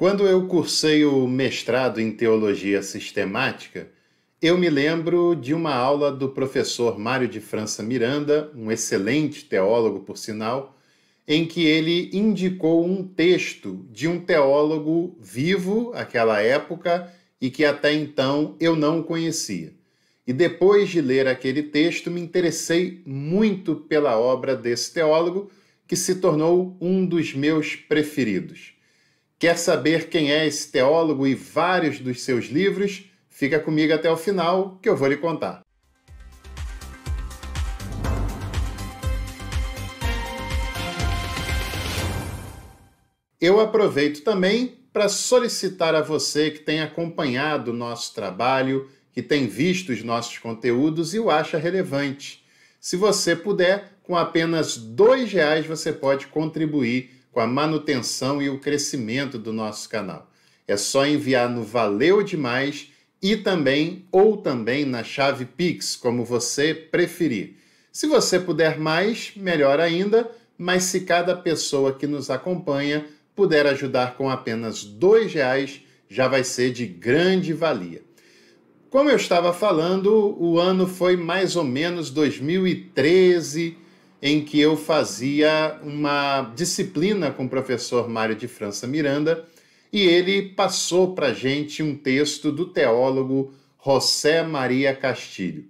Quando eu cursei o mestrado em teologia sistemática, eu me lembro de uma aula do professor Mário de França Miranda, um excelente teólogo, por sinal, em que ele indicou um texto de um teólogo vivo àquela época e que até então eu não conhecia. E depois de ler aquele texto, me interessei muito pela obra desse teólogo, que se tornou um dos meus preferidos. Quer saber quem é esse teólogo e vários dos seus livros? Fica comigo até o final que eu vou lhe contar. Eu aproveito também para solicitar a você que tem acompanhado o nosso trabalho, que tem visto os nossos conteúdos e o acha relevante. Se você puder, com apenas R$ reais você pode contribuir com a manutenção e o crescimento do nosso canal. É só enviar no Valeu Demais e também ou também na chave Pix, como você preferir. Se você puder mais, melhor ainda, mas se cada pessoa que nos acompanha puder ajudar com apenas dois reais, já vai ser de grande valia. Como eu estava falando, o ano foi mais ou menos 2013 em que eu fazia uma disciplina com o professor Mário de França Miranda e ele passou para gente um texto do teólogo José Maria Castilho.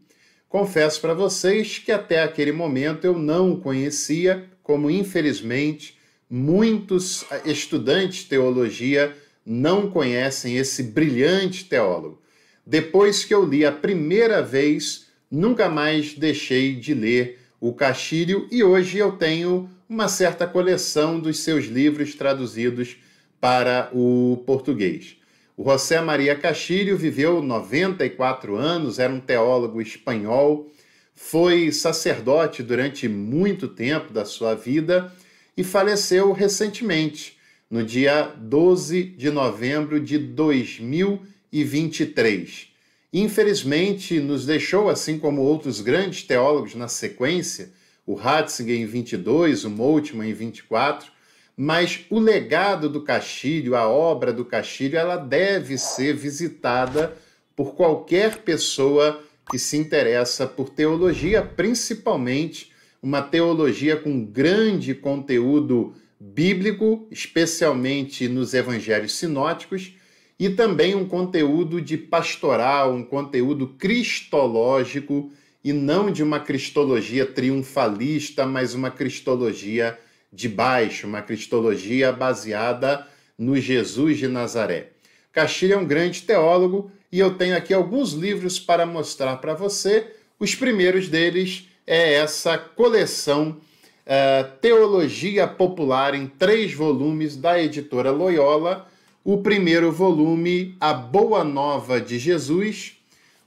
Confesso para vocês que até aquele momento eu não o conhecia, como infelizmente muitos ah, estudantes de teologia não conhecem esse brilhante teólogo. Depois que eu li a primeira vez, nunca mais deixei de ler o Caxírio e hoje eu tenho uma certa coleção dos seus livros traduzidos para o português. O José Maria Caxírio viveu 94 anos, era um teólogo espanhol, foi sacerdote durante muito tempo da sua vida e faleceu recentemente, no dia 12 de novembro de 2023. Infelizmente, nos deixou, assim como outros grandes teólogos na sequência, o Hatzinger em 22, o Moltmann em 24, mas o legado do Castilho, a obra do Castilho, ela deve ser visitada por qualquer pessoa que se interessa por teologia, principalmente uma teologia com grande conteúdo bíblico, especialmente nos evangelhos sinóticos, e também um conteúdo de pastoral, um conteúdo cristológico e não de uma cristologia triunfalista, mas uma cristologia de baixo, uma cristologia baseada no Jesus de Nazaré. Castilho é um grande teólogo e eu tenho aqui alguns livros para mostrar para você. Os primeiros deles é essa coleção uh, Teologia Popular em três volumes da editora Loyola o primeiro volume, A Boa Nova de Jesus,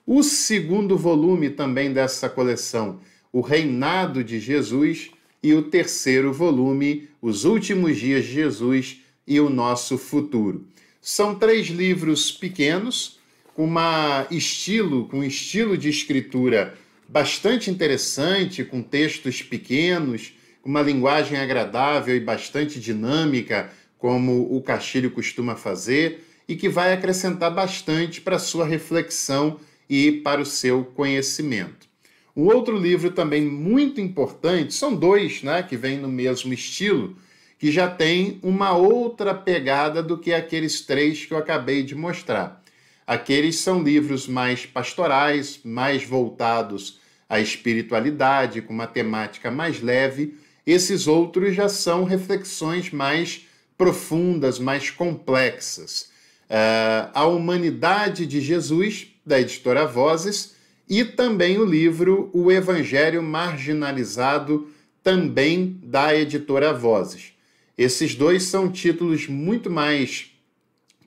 o segundo volume também dessa coleção, O Reinado de Jesus, e o terceiro volume, Os Últimos Dias de Jesus e o Nosso Futuro. São três livros pequenos, com uma estilo, com um estilo de escritura bastante interessante, com textos pequenos, com uma linguagem agradável e bastante dinâmica como o Castilho costuma fazer, e que vai acrescentar bastante para a sua reflexão e para o seu conhecimento. Um outro livro também muito importante, são dois né, que vêm no mesmo estilo, que já tem uma outra pegada do que aqueles três que eu acabei de mostrar. Aqueles são livros mais pastorais, mais voltados à espiritualidade, com uma temática mais leve. Esses outros já são reflexões mais profundas, mais complexas. Uh, a Humanidade de Jesus, da editora Vozes, e também o livro O Evangelho Marginalizado, também da editora Vozes. Esses dois são títulos muito mais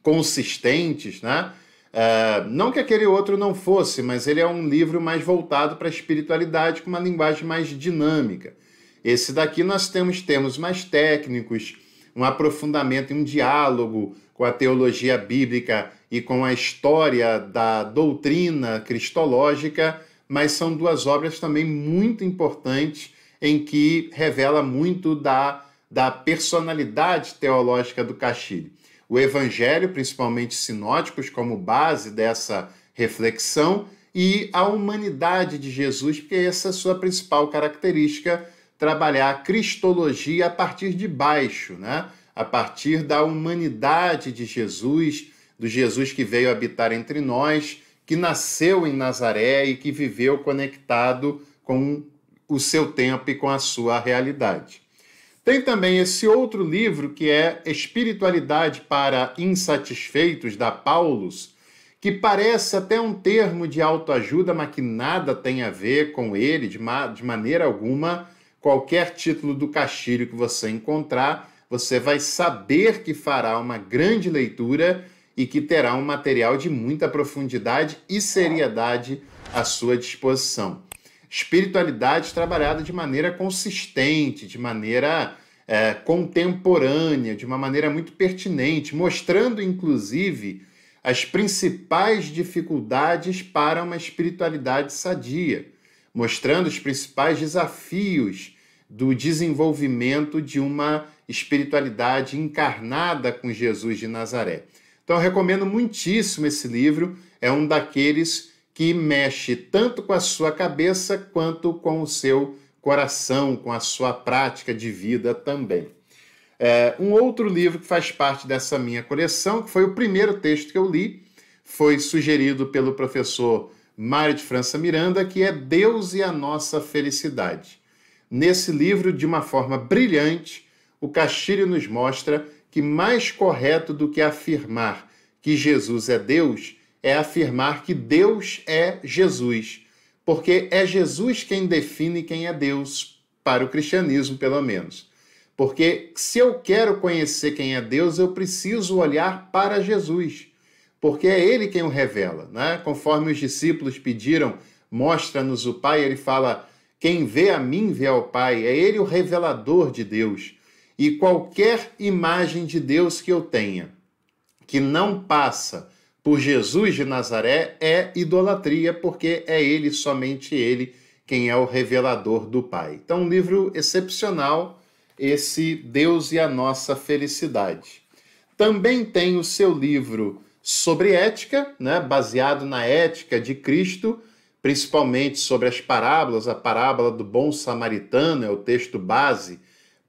consistentes, né? Uh, não que aquele outro não fosse, mas ele é um livro mais voltado para a espiritualidade, com uma linguagem mais dinâmica. Esse daqui nós temos temas mais técnicos, um aprofundamento e um diálogo com a teologia bíblica e com a história da doutrina cristológica, mas são duas obras também muito importantes em que revela muito da, da personalidade teológica do Caxiri. O Evangelho, principalmente sinóticos, como base dessa reflexão, e a humanidade de Jesus, porque essa é a sua principal característica trabalhar a cristologia a partir de baixo, né? a partir da humanidade de Jesus, do Jesus que veio habitar entre nós, que nasceu em Nazaré e que viveu conectado com o seu tempo e com a sua realidade. Tem também esse outro livro que é Espiritualidade para Insatisfeitos, da Paulus, que parece até um termo de autoajuda, mas que nada tem a ver com ele de, ma de maneira alguma Qualquer título do Castilho que você encontrar, você vai saber que fará uma grande leitura e que terá um material de muita profundidade e seriedade à sua disposição. Espiritualidade trabalhada de maneira consistente, de maneira é, contemporânea, de uma maneira muito pertinente, mostrando inclusive as principais dificuldades para uma espiritualidade sadia mostrando os principais desafios do desenvolvimento de uma espiritualidade encarnada com Jesus de Nazaré. Então, eu recomendo muitíssimo esse livro, é um daqueles que mexe tanto com a sua cabeça quanto com o seu coração, com a sua prática de vida também. É, um outro livro que faz parte dessa minha coleção, que foi o primeiro texto que eu li, foi sugerido pelo professor Mário de França Miranda, que é Deus e a Nossa Felicidade. Nesse livro, de uma forma brilhante, o Castilho nos mostra que mais correto do que afirmar que Jesus é Deus é afirmar que Deus é Jesus, porque é Jesus quem define quem é Deus, para o cristianismo, pelo menos. Porque se eu quero conhecer quem é Deus, eu preciso olhar para Jesus porque é ele quem o revela. Né? Conforme os discípulos pediram, mostra-nos o Pai, ele fala: quem vê a mim vê ao Pai, é ele o revelador de Deus. E qualquer imagem de Deus que eu tenha, que não passa por Jesus de Nazaré, é idolatria, porque é ele, somente ele, quem é o revelador do Pai. Então, um livro excepcional, esse Deus e a Nossa Felicidade. Também tem o seu livro sobre ética, né, baseado na ética de Cristo, principalmente sobre as parábolas. A parábola do bom samaritano é o texto base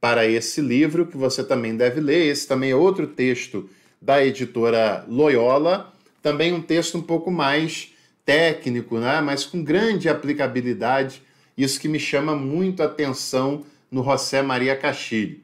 para esse livro, que você também deve ler. Esse também é outro texto da editora Loyola, também um texto um pouco mais técnico, né, mas com grande aplicabilidade. Isso que me chama muito a atenção no José Maria Caxilho.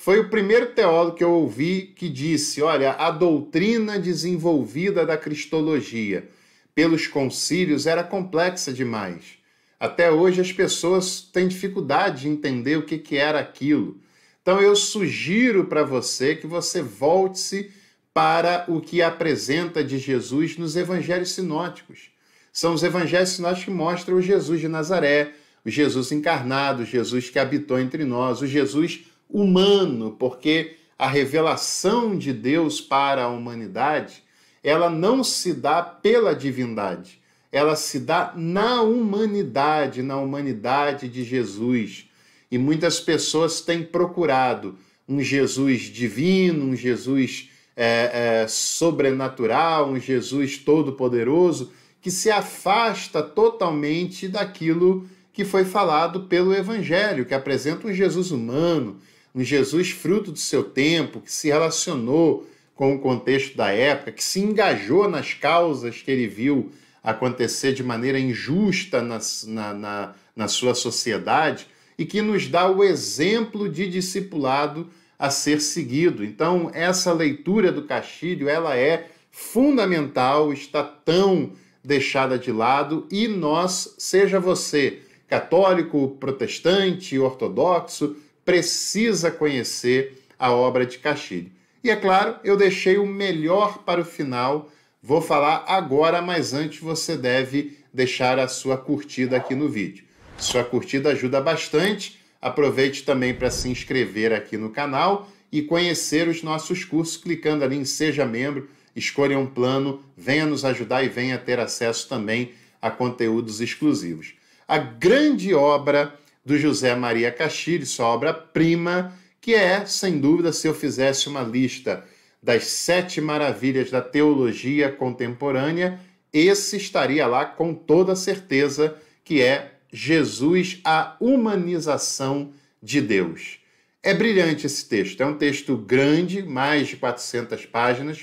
Foi o primeiro teólogo que eu ouvi que disse: olha, a doutrina desenvolvida da cristologia pelos concílios era complexa demais. Até hoje as pessoas têm dificuldade de entender o que, que era aquilo. Então eu sugiro para você que você volte-se para o que apresenta de Jesus nos evangelhos sinóticos. São os evangelhos sinóticos que mostram o Jesus de Nazaré, o Jesus encarnado, o Jesus que habitou entre nós, o Jesus humano, porque a revelação de Deus para a humanidade, ela não se dá pela divindade, ela se dá na humanidade, na humanidade de Jesus. E muitas pessoas têm procurado um Jesus divino, um Jesus é, é, sobrenatural, um Jesus todo-poderoso, que se afasta totalmente daquilo que foi falado pelo Evangelho, que apresenta um Jesus humano, um Jesus fruto do seu tempo, que se relacionou com o contexto da época, que se engajou nas causas que ele viu acontecer de maneira injusta na, na, na, na sua sociedade e que nos dá o exemplo de discipulado a ser seguido. Então, essa leitura do Castilho, ela é fundamental, está tão deixada de lado e nós, seja você católico, protestante, ortodoxo, precisa conhecer a obra de Castilho. E é claro, eu deixei o melhor para o final, vou falar agora, mas antes você deve deixar a sua curtida aqui no vídeo. Sua curtida ajuda bastante. Aproveite também para se inscrever aqui no canal e conhecer os nossos cursos clicando ali em Seja Membro, escolha um plano, venha nos ajudar e venha ter acesso também a conteúdos exclusivos. A grande obra do José Maria Cachilho, sua obra-prima, que é, sem dúvida, se eu fizesse uma lista das sete maravilhas da teologia contemporânea, esse estaria lá com toda certeza, que é Jesus, a humanização de Deus. É brilhante esse texto, é um texto grande, mais de 400 páginas,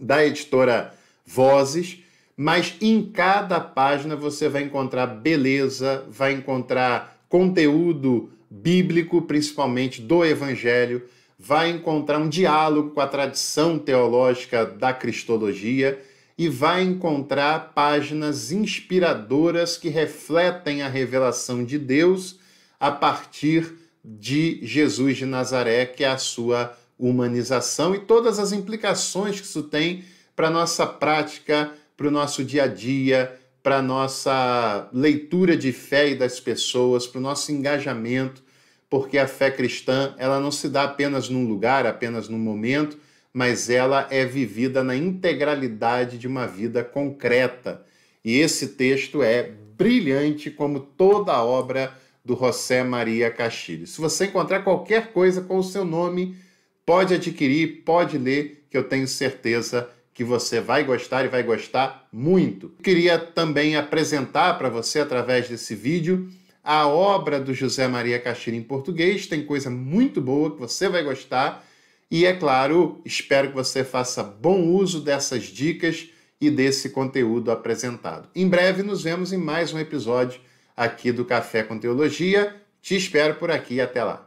da editora Vozes, mas em cada página você vai encontrar beleza, vai encontrar conteúdo bíblico, principalmente do Evangelho, vai encontrar um diálogo com a tradição teológica da cristologia e vai encontrar páginas inspiradoras que refletem a revelação de Deus a partir de Jesus de Nazaré, que é a sua humanização e todas as implicações que isso tem para a nossa prática, para o nosso dia a dia, para a nossa leitura de fé e das pessoas, para o nosso engajamento, porque a fé cristã ela não se dá apenas num lugar, apenas num momento, mas ela é vivida na integralidade de uma vida concreta. E esse texto é brilhante como toda a obra do José Maria Castilho. Se você encontrar qualquer coisa com o seu nome, pode adquirir, pode ler, que eu tenho certeza que você vai gostar e vai gostar muito. Queria também apresentar para você, através desse vídeo, a obra do José Maria Caxira em português. Tem coisa muito boa que você vai gostar. E, é claro, espero que você faça bom uso dessas dicas e desse conteúdo apresentado. Em breve nos vemos em mais um episódio aqui do Café com Teologia. Te espero por aqui. Até lá.